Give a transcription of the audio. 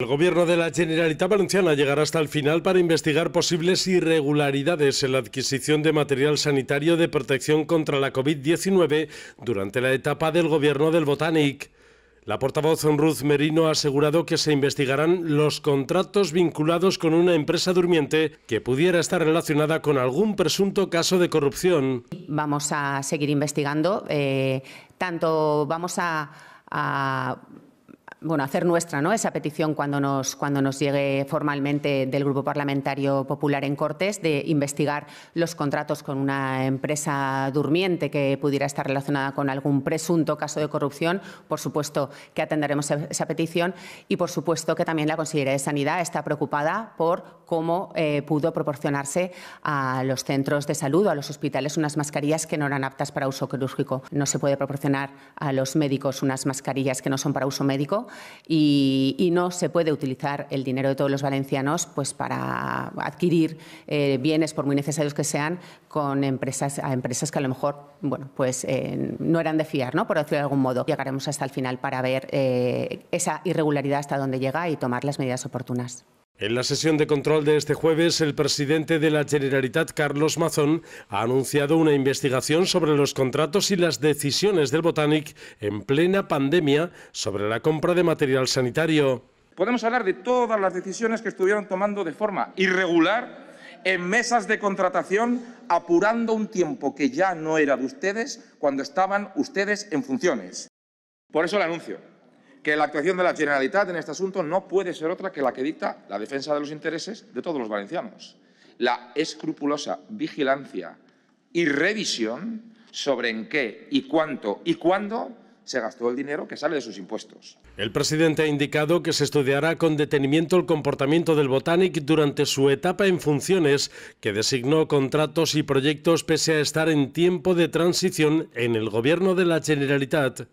El gobierno de la Generalitat Valenciana llegará hasta el final para investigar posibles irregularidades en la adquisición de material sanitario de protección contra la COVID-19 durante la etapa del gobierno del Botanic. La portavoz Ruth Merino ha asegurado que se investigarán los contratos vinculados con una empresa durmiente que pudiera estar relacionada con algún presunto caso de corrupción. Vamos a seguir investigando, eh, tanto vamos a, a bueno, hacer nuestra ¿no? esa petición cuando nos, cuando nos llegue formalmente del Grupo Parlamentario Popular en Cortes de investigar los contratos con una empresa durmiente que pudiera estar relacionada con algún presunto caso de corrupción. Por supuesto que atenderemos esa petición y, por supuesto, que también la Consejería de Sanidad está preocupada por cómo eh, pudo proporcionarse a los centros de salud o a los hospitales unas mascarillas que no eran aptas para uso quirúrgico. No se puede proporcionar a los médicos unas mascarillas que no son para uso médico y, no se puede utilizar el dinero de todos los valencianos pues, para adquirir eh, bienes, por muy necesarios que sean, con empresas, a empresas que a lo mejor pues, eh, no eran de fiar, ¿no? por decirlo de algún modo. Llegaremos hasta el final para ver eh, esa irregularidad hasta dónde llega y tomar las medidas oportunas. En la sesión de control de este jueves, el presidente de la Generalitat, Carlos Mazón, ha anunciado una investigación sobre los contratos y las decisiones del Botanic en plena pandemia sobre la compra de material sanitario. Podemos hablar de todas las decisiones que estuvieron tomando de forma irregular en mesas de contratación, apurando un tiempo que ya no era de ustedes cuando estaban ustedes en funciones. Por eso el anuncio que la actuación de la Generalitat en este asunto no puede ser otra que la que dicta la defensa de los intereses de todos los valencianos. La escrupulosa vigilancia y revisión sobre en qué y cuánto y cuándo se gastó el dinero que sale de sus impuestos. El presidente ha indicado que se estudiará con detenimiento el comportamiento del Botanic durante su etapa en funciones, que designó contratos y proyectos pese a estar en tiempo de transición en el gobierno de la Generalitat.